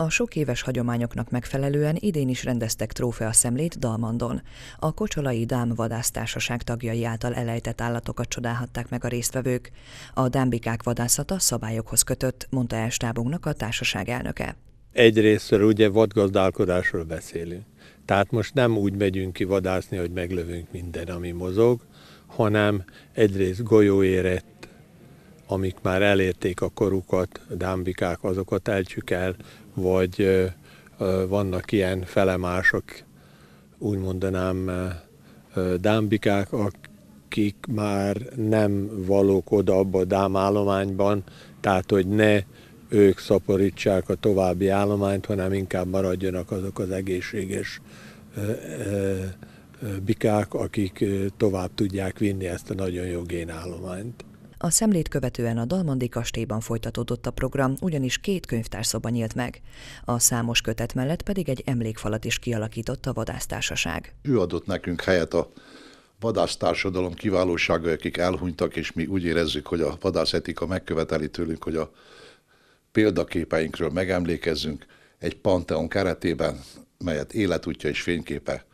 A sok éves hagyományoknak megfelelően idén is rendeztek trófea szemlét Dalmandon. A Kocsolai Dám vadásztársaság tagjai által elejtett állatokat csodálhatták meg a résztvevők. A dámbikák vadászata szabályokhoz kötött, mondta el stábunknak a társaság elnöke. Egyrésztről ugye vadgazdálkodásról beszélünk. Tehát most nem úgy megyünk ki vadászni, hogy meglövünk minden, ami mozog, hanem egyrészt golyóérett amik már elérték a korukat, dámbikák, azokat eltjük el, vagy vannak ilyen felemások, úgy mondanám, dámbikák, akik már nem valók oda abba a dámállományban, tehát hogy ne ők szaporítsák a további állományt, hanem inkább maradjanak azok az egészséges bikák, akik tovább tudják vinni ezt a nagyon jó génállományt. A szemlét követően a Dalmandi kastélyban folytatódott a program, ugyanis két könyvtárszoba nyílt meg. A számos kötet mellett pedig egy emlékfalat is kialakított a vadásztársaság. Ő adott nekünk helyet a vadásztársadalom kiválósága, akik elhunytak, és mi úgy érezzük, hogy a vadászetika megköveteli tőlünk, hogy a példaképeinkről megemlékezzünk egy panteon keretében, melyet életútja és fényképe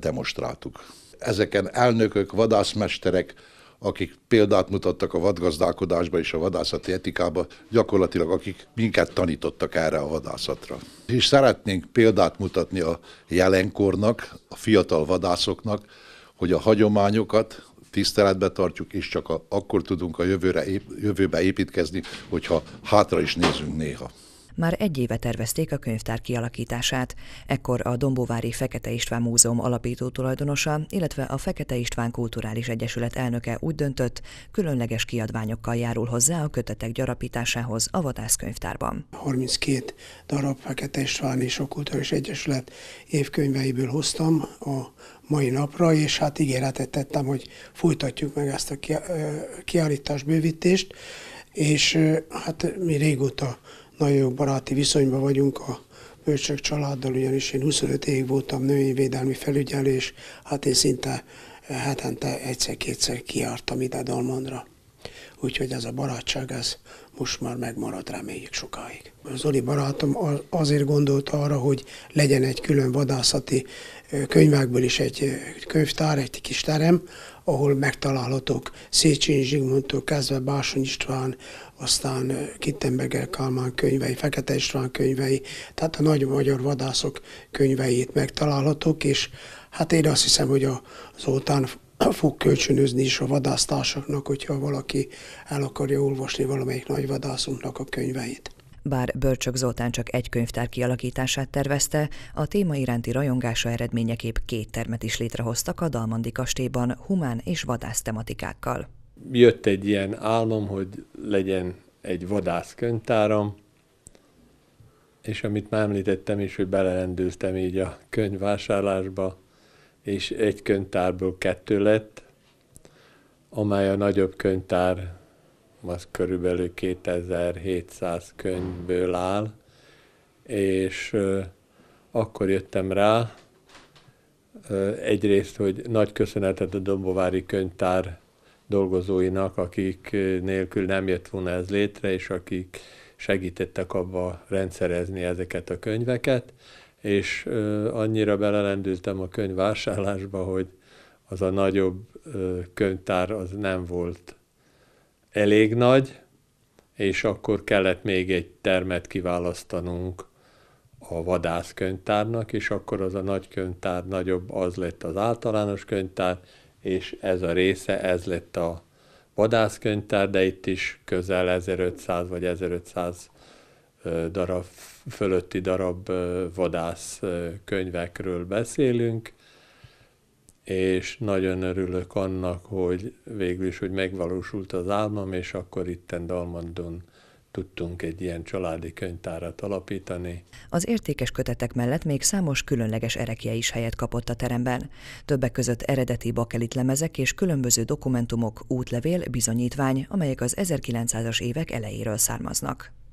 demonstráltuk. Ezeken elnökök, vadászmesterek, akik példát mutattak a vadgazdálkodásba és a vadászati etikába, gyakorlatilag akik minket tanítottak erre a vadászatra. És szeretnénk példát mutatni a jelenkornak, a fiatal vadászoknak, hogy a hagyományokat tiszteletbe tartjuk, és csak a, akkor tudunk a jövőre, jövőbe építkezni, hogyha hátra is nézünk néha már egy éve tervezték a könyvtár kialakítását. Ekkor a Dombóvári Fekete István Múzeum alapító tulajdonosa, illetve a Fekete István Kulturális Egyesület elnöke úgy döntött, különleges kiadványokkal járul hozzá a kötetek gyarapításához a vadászkönyvtárban. 32 darab Fekete István és a Kulturális Egyesület évkönyveiből hoztam a mai napra, és hát ígéretet tettem, hogy folytatjuk meg ezt a kiállítás bővítést, és hát mi régóta nagyon jó baráti viszonyban vagyunk a Bölcsök családdal, ugyanis én 25 évig voltam növényvédelmi felügyelés, hát én szinte hetente egyszer-kétszer kiártam ide Dalmandra úgyhogy ez a barátság, ez most már megmaradt, reméljük sokáig. Zoli barátom azért gondolta arra, hogy legyen egy külön vadászati könyvekből is egy könyvtár, egy kis terem, ahol megtalálhatók Széchenyi Zsigmondtól kezdve Básony István, aztán Kittenberger Kálmán könyvei, Fekete István könyvei, tehát a nagy magyar vadászok könyveit megtalálhatók, és hát én azt hiszem, hogy a Zoltán fog kölcsönözni is a vadásztársaknak, hogyha valaki el akarja olvasni valamelyik nagy vadászunknak a könyveit. Bár Börcsök Zoltán csak egy könyvtár kialakítását tervezte, a téma iránti rajongása eredményeképp két termet is létrehoztak a Dalmandi kastélyban humán és vadász tematikákkal. Jött egy ilyen álmom, hogy legyen egy vadász könyvtáram, és amit már említettem is, hogy belerendőztem így a könyvvásárlásba, és egy könyvtárból kettő lett, amely a nagyobb könyvtár az körülbelül 2700 könyvből áll, és akkor jöttem rá, egyrészt, hogy nagy köszönetet a Dombovári könyvtár dolgozóinak, akik nélkül nem jött volna ez létre, és akik segítettek abba rendszerezni ezeket a könyveket és annyira belelendültem a könyv vásárlásba, hogy az a nagyobb könyvtár az nem volt elég nagy, és akkor kellett még egy termet kiválasztanunk a vadászkönyvtárnak, és akkor az a nagy könyvtár nagyobb, az lett az általános könyvtár, és ez a része, ez lett a vadászkönyvtár, de itt is közel 1500 vagy 1500 darab, fölötti darab vadász könyvekről beszélünk, és nagyon örülök annak, hogy végül is, hogy megvalósult az álmam, és akkor itten Dalmandon tudtunk egy ilyen családi könyvtárat alapítani. Az értékes kötetek mellett még számos különleges erekje is helyet kapott a teremben. Többek között eredeti bakelit lemezek és különböző dokumentumok, útlevél, bizonyítvány, amelyek az 1900-as évek elejéről származnak.